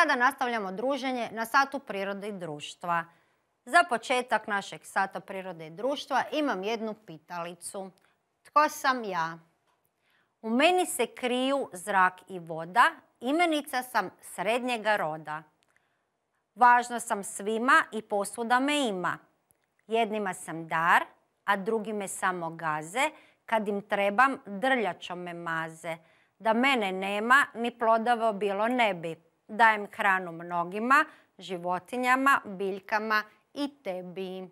sada nastavljamo druženje na satu prirode i društva. Za početak našeg sata prirode i društva imam jednu pitalicu. Tko sam ja? U meni se kriju zrak i voda, imenica sam srednjega roda. Važna sam svima i posvuda me ima. Jednima sam dar, a drugi me samo gaze, kad im trebam drljačom me maze, da mene nema ni plodavo bilo ne bi dajem hranu mnogima, životinjama, biljkama i tebi.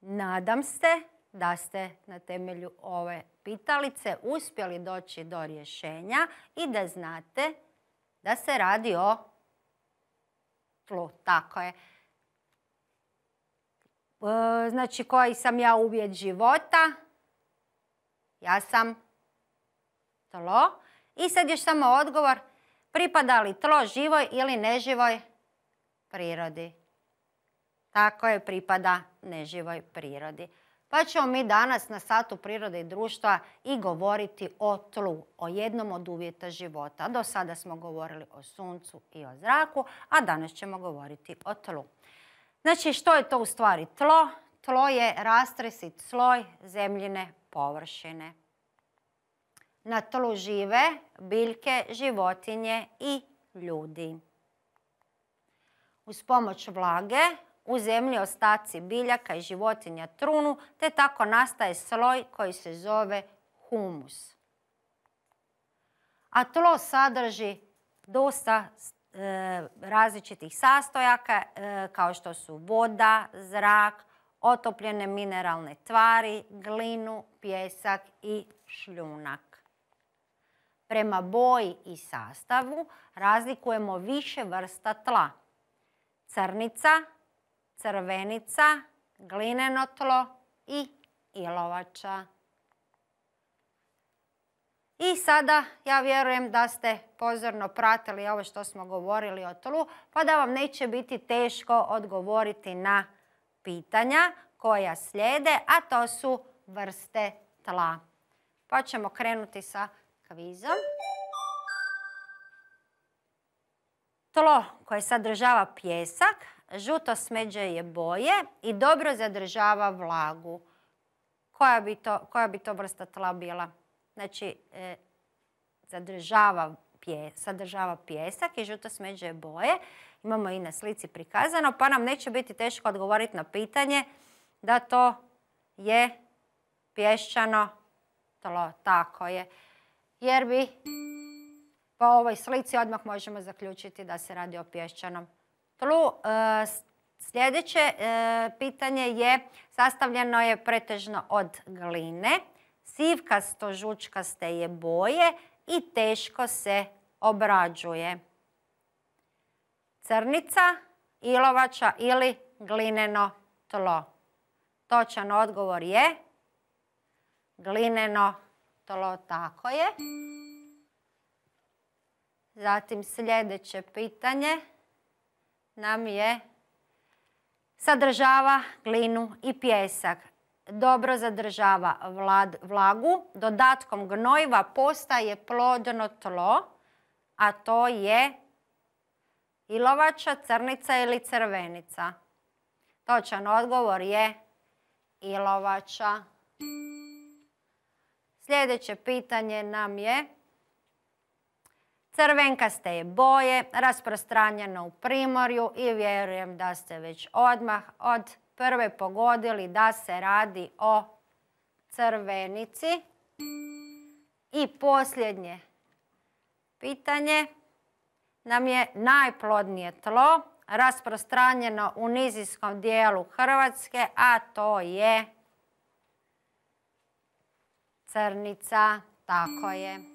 Nadam se da ste na temelju ove pitalice uspjeli doći do rješenja i da znate da se radi o tlu. Tako je. E, znači koji sam ja uvjet života? Ja sam tlo. I sad još samo odgovor pripada li tlo živoj ili neživoj prirodi. Tako je pripada neživoj prirodi. Pa ćemo mi danas na satu prirode i društva i govoriti o tlu, o jednom od uvjeta života. Do sada smo govorili o suncu i o zraku, a danas ćemo govoriti o tlu. Znači, što je to u stvari tlo? Tlo je rastresit sloj zemljine površine. Na tlu žive biljke, životinje i ljudi. Uz pomoć vlage u zemlji ostaci biljaka i životinja trunu, te tako nastaje sloj koji se zove humus. A tlo sadrži dosta e, različitih sastojaka e, kao što su voda, zrak, otopljene mineralne tvari, glinu, pjesak i šljunak. Prema boji i sastavu razlikujemo više vrsta tla. Crnica, crvenica, glineno tlo i ilovača. I sada ja vjerujem da ste pozorno pratili ovo što smo govorili o tlu, pa da vam neće biti teško odgovoriti na pitanja koja slijede, a to su vrste tla. Pa ćemo krenuti sa Kvizom. Tlo koje sadržava pjesak, žuto smeđe je boje i dobro zadržava vlagu. Koja bi to, koja bi to vrsta tla bila? Znači, e, zadržava sadržava pjesak i žuto smeđe je boje. Imamo i na slici prikazano, pa nam neće biti teško odgovoriti na pitanje da to je pješčano tlo. Tako je jer bi po pa ovoj slici odmah možemo zaključiti da se radi o pješčanom tlu. E, sljedeće e, pitanje je sastavljeno je pretežno od gline, sivkasto žučkaste je boje i teško se obrađuje. Crnica, ilovača ili glineno tlo. Točan odgovor je glineno Tlo tako je. Zatim sljedeće pitanje nam je sadržava glinu i pjesak. Dobro zadržava vlagu. Dodatkom gnojiva postaje plodno tlo, a to je ilovača, crnica ili crvenica. Točan odgovor je ilovača. Sljedeće pitanje nam je Crvenkaste je boje, rasprostranjeno u primorju i vjerujem da ste već odmah od prve pogodili da se radi o crvenici. I posljednje pitanje nam je najplodnije tlo rasprostranjeno u nizijskom dijelu Hrvatske, a to je crnica, tako je.